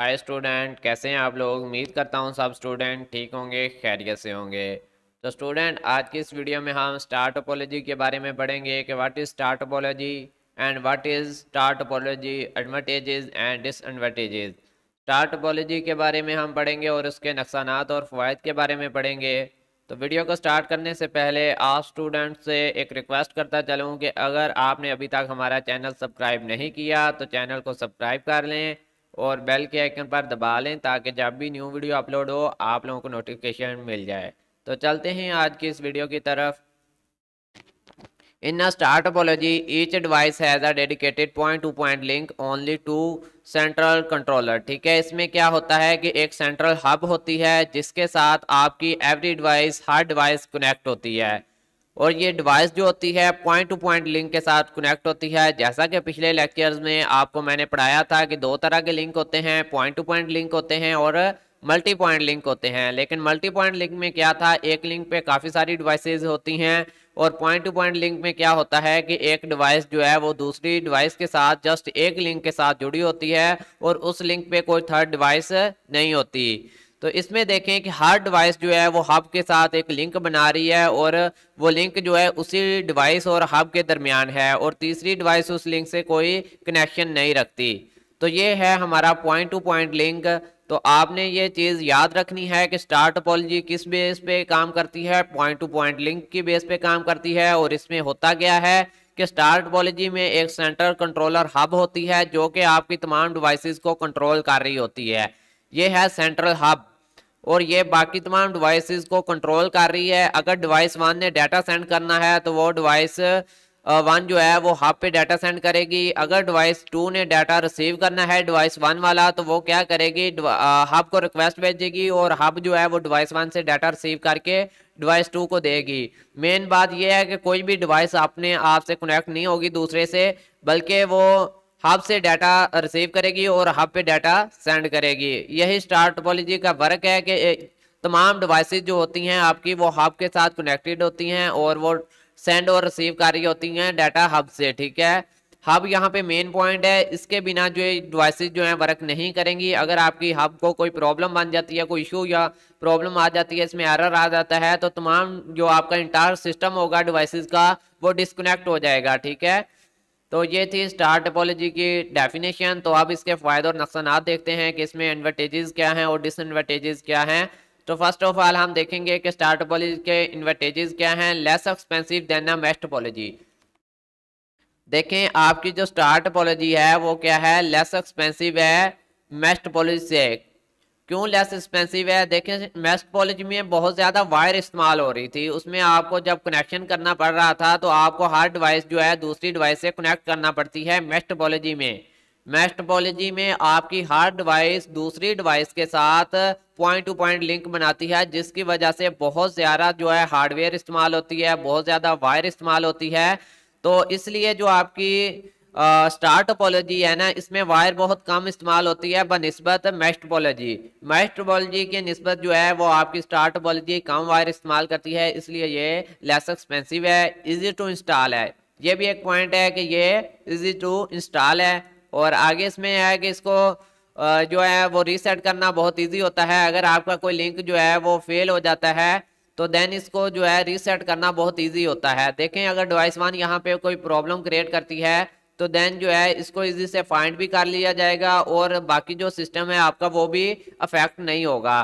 hi student कैसे हैं आप लोग उम्मीद करता हूँ सब स्टूडेंट ठीक होंगे खैरियत से होंगे तो स्टूडेंट आज की इस वीडियो में हम स्टार टोपोलॉजी के बारे में पढ़ेंगे कि what is star topology and what is star topology advantages and disadvantages star topology के बारे में हम पढ़ेंगे और उसके नुकसान और फ़वाद के बारे में पढ़ेंगे तो वीडियो को स्टार्ट करने से पहले आप स्टूडेंट से एक रिक्वेस्ट करता चलूँ कि अगर आपने अभी तक हमारा चैनल सब्सक्राइब नहीं किया तो चैनल को सब्सक्राइब कर लें और बेल के आइकन पर दबा लें ताकि जब भी न्यू वीडियो अपलोड हो आप लोगों को नोटिफिकेशन मिल जाए तो चलते हैं आज की इस वीडियो की तरफ in star topology each device has a dedicated point to point link only to central controller ठीक है इसमें क्या होता है कि एक सेंट्रल हब होती है जिसके साथ आपकी एवरी डिवाइस हर डिवाइस कनेक्ट होती है और ये डिवाइस जो होती है पॉइंट टू पॉइंट लिंक के साथ कनेक्ट होती है जैसा कि पिछले लेक्चर्स में आपको मैंने पढ़ाया था कि दो तरह के लिंक होते हैं पॉइंट टू पॉइंट लिंक होते हैं और मल्टी पॉइंट लिंक होते हैं लेकिन मल्टी पॉइंट लिंक में क्या था एक लिंक पे काफ़ी सारी डिवाइसेस होती हैं और पॉइंट टू पॉइंट लिंक में क्या होता है कि एक डिवाइस जो है वो दूसरी डिवाइस के साथ जस्ट एक लिंक के साथ जुड़ी होती है और उस लिंक पे कोई थर्ड डिवाइस नहीं होती तो इसमें देखें कि हर डिवाइस जो है वो हब के साथ एक लिंक बना रही है और वो लिंक जो है उसी डिवाइस और हब के दरमियान है और तीसरी डिवाइस उस लिंक से कोई कनेक्शन नहीं रखती तो ये है हमारा पॉइंट टू पॉइंट लिंक तो आपने ये चीज़ याद रखनी है कि स्टार टोपोलॉजी किस बेस पे काम करती है पॉइंट टू पॉइंट लिंक की बेस पे काम करती है और इसमें होता क्या है कि स्टार टोपोलॉजी में एक सेंट्रल कंट्रोलर हब होती है जो कि आपकी तमाम डिवाइसेस को कंट्रोल कर रही होती है ये है सेंट्रल हब और ये बाकी तमाम डिवाइसेस को कंट्रोल कर रही है अगर डिवाइस वन ने डाटा सेंड करना है तो वो डिवाइस वन जो है वो हब पे डाटा सेंड करेगी अगर डिवाइस टू ने डाटा रिसीव करना है डिवाइस वन वाला तो वो क्या करेगी हब को रिक्वेस्ट भेजेगी और हब जो है वो डिवाइस वन से डाटा रिसीव करके डिवाइस टू को देगी मेन बात यह है कि कोई भी डिवाइस अपने आप से कनेक्ट नहीं होगी दूसरे से बल्कि वो हब से डाटा रिसीव करेगी और हब पे डाटा सेंड करेगी यही स्टार टोपोलॉजी का वर्क है कि तमाम डिवाइस जो होती हैं आपकी वो हब के साथ कनेक्टेड होती हैं और वो सेंड और रिसीव कर रही होती हैं डाटा हब से ठीक है हब यहाँ पे मेन पॉइंट है इसके बिना जो डिवाइस जो हैं वर्क नहीं करेंगी अगर आपकी हब को कोई प्रॉब्लम बन जाती है कोई इशू या प्रॉब्लम आ जाती है इसमें एरर आ जाता है तो तमाम जो आपका इंटायर सिस्टम होगा डिवाइसिस का वो डिसकनेक्ट हो जाएगा ठीक है तो ये थी स्टार टेपोलॉजी की डेफिनेशन तो अब इसके फ़ायदे और नुकसान देखते हैं कि इसमें एडवर्टेज क्या हैं और डिसएडवांटेजेस क्या हैं तो फर्स्ट ऑफ ऑल हम देखेंगे कि स्टार टेपोलॉजी के एडवर्टेज क्या हैं लेस एक्सपेंसिव देन अ देखें आपकी जो स्टार टेपोलॉजी है वो क्या है लेस एक्सपेंसिव है मैश से क्यों लेस एक्सपेंसिव है देखें मेस्ट में बहुत ज़्यादा वायर इस्तेमाल हो रही थी उसमें आपको जब कनेक्शन करना पड़ रहा था तो आपको हर डिवाइस जो है दूसरी डिवाइस से कनेक्ट करना पड़ती है मेस्ट में मेस्ट में आपकी हर डिवाइस दूसरी डिवाइस के साथ पॉइंट टू पॉइंट लिंक बनाती है जिसकी वजह से बहुत ज़्यादा जो है हार्डवेयर इस्तेमाल होती है बहुत ज़्यादा वायर इस्तेमाल होती है तो इसलिए जो आपकी स्टार टोपोलॉजी है ना इसमें वायर बहुत कम इस्तेमाल होती है बनस्बत मैश टोपोलॉजी मैश टोपोलॉजी की नस्बत जो है वो आपकी स्टार टोपोलॉजी कम वायर इस्तेमाल करती है इसलिए ये लेस एक्सपेंसिव है इजी टू इंस्टॉल है ये भी एक पॉइंट है कि ये इजी टू इंस्टॉल है और आगे इसमें है कि इसको जो है वो रीसेट करना बहुत ईजी होता है अगर आपका कोई लिंक जो है वो फेल हो जाता है तो देन इसको जो है रीसेट करना बहुत इजी होता है देखें अगर डिवाइस वन यहाँ पे कोई प्रॉब्लम क्रिएट करती है तो देन जो है इसको इजी से फाइंड भी कर लिया जाएगा और बाकी जो सिस्टम है आपका वो भी अफेक्ट नहीं होगा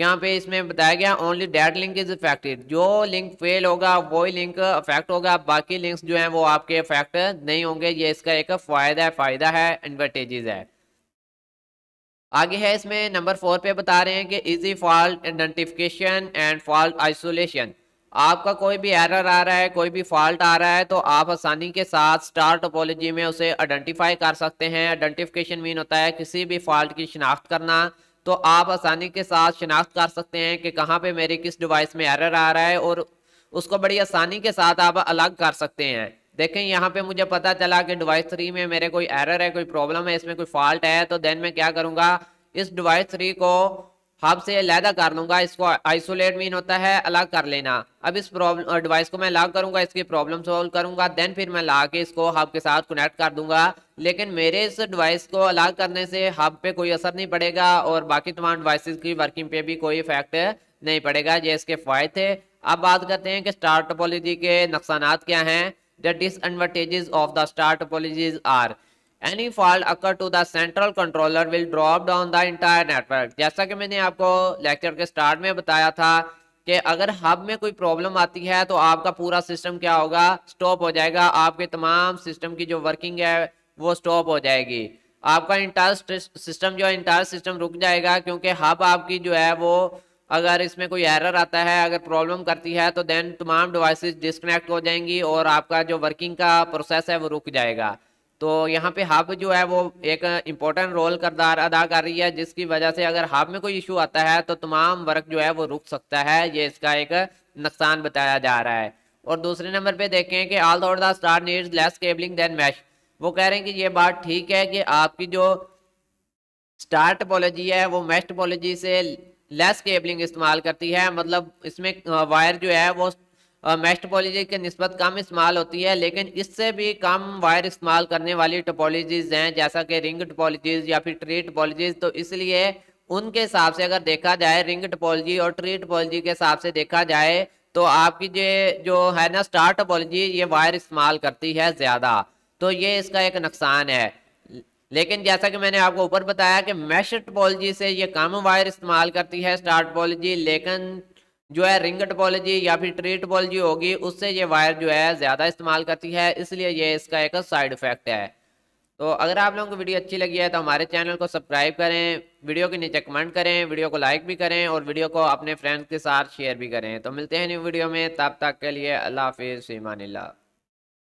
यहाँ पे इसमें बताया गया only dead link is affected जो लिंक फेल होगा वही लिंक अफेक्ट होगा बाकी लिंक्स जो हैं वो आपके अफेक्ट नहीं होंगे ये इसका एक फ़ायदा है फ़ायदा है एडवर्टेजेज है आगे है इसमें नंबर फोर पे बता रहे हैं कि easy fault identification and fault isolation आपका कोई भी एरर आ रहा है कोई भी फॉल्ट आ रहा है तो आप आसानी के साथ स्टार टोपोलॉजी में उसे आइडेंटिफाई कर सकते हैं आइडेंटिफिकेशन मीन होता है किसी भी फॉल्ट की शिनाख्त करना तो आप आसानी के साथ शिनाख्त कर सकते हैं कि कहाँ पे मेरे किस डिवाइस में एरर आ रहा है और उसको बड़ी आसानी के साथ आप अलग कर सकते हैं देखें यहाँ पे मुझे पता चला कि डिवाइस थ्री में मेरे कोई एरर है कोई प्रॉब्लम है इसमें कोई फॉल्ट है तो देन मैं क्या करूँगा इस डिवाइस थ्री को हब से लहदा कर लूंगा इसको आइसोलेट मीन होता है अलग कर लेना अब इस प्रॉब्लम डिवाइस को मैं अलग करूंगा इसकी प्रॉब्लम सॉल्व करूंगा देन फिर मैं ला के इसको हब के साथ कनेक्ट कर दूंगा लेकिन मेरे इस डिवाइस को अलग करने से हब पे कोई असर नहीं पड़ेगा और बाकी तमाम डिवाइस की वर्किंग पे भी कोई इफेक्ट नहीं पड़ेगा ये इसके फायदे थे अब बात करते हैं कि स्टार टोपोलॉजी के नुकसान क्या हैं the disadvantages of the star topologies are any fault occur to the central controller will drop down the entire network जैसा कि मैंने आपको लेक्चर के स्टार्ट में बताया था कि अगर हब में कोई प्रॉब्लम आती है तो आपका पूरा सिस्टम क्या होगा स्टॉप हो जाएगा आपके तमाम सिस्टम की जो वर्किंग है वो स्टॉप हो जाएगी आपका इंटायर सिस्टम जो है इंटायर सिस्टम रुक जाएगा क्योंकि हब आपकी जो है वो अगर इसमें कोई एरर आता है अगर प्रॉब्लम करती है तो देन तमाम डिवाइसेस डिस्कनेक्ट हो जाएंगी और आपका जो वर्किंग का प्रोसेस है वो रुक जाएगा तो यहाँ पे हब जो है वो एक इम्पोर्टेंट रोल करदार अदा कर रही है जिसकी वजह से अगर हब में कोई इशू आता है तो तमाम वर्क जो है वो रुक सकता है ये इसका एक नुकसान बताया जा रहा है और दूसरे नंबर पे देखें कि although the star needs less cabling than mesh वो कह रहे हैं कि ये बात ठीक है कि आपकी जो स्टार टोपोलॉजी है वो मैश टोपोलॉजी से लेस केबलिंग इस्तेमाल करती है मतलब इसमें वायर जो है वो मैश टोपोलॉजी के नस्बत कम इस्तेमाल होती है लेकिन इससे भी कम वायर इस्तेमाल करने वाली टोपोलॉजीज़ हैं जैसा कि रिंग टोपोलॉजीज़ या फिर ट्री टोपोलॉजीज़ तो इसलिए उनके हिसाब से अगर देखा जाए रिंग टोपोलॉजी और ट्री टोपोलॉजी के हिसाब से देखा जाए तो आपकी जो जो है ना स्टार टोपोलॉजी ये वायर इस्तेमाल करती है ज़्यादा तो ये इसका एक नुकसान है लेकिन जैसा कि मैंने आपको ऊपर बताया कि मैश टोपोलॉजी से ये कम वायर इस्तेमाल करती है स्टार टोपोलॉजी लेकिन जो है रिंग टपोलॉजी या फिर ट्री टपोलॉजी होगी उससे ये वायर जो है ज़्यादा इस्तेमाल करती है इसलिए ये इसका एक साइड इफेक्ट है तो अगर आप लोगों को वीडियो अच्छी लगी है तो हमारे चैनल को सब्सक्राइब करें वीडियो के नीचे कमेंट करें वीडियो को लाइक भी करें और वीडियो को अपने फ्रेंड्स के साथ शेयर भी करें तो मिलते हैं न्यू वीडियो में तब तक के लिए अल्लाह हाफिज़ सीमानी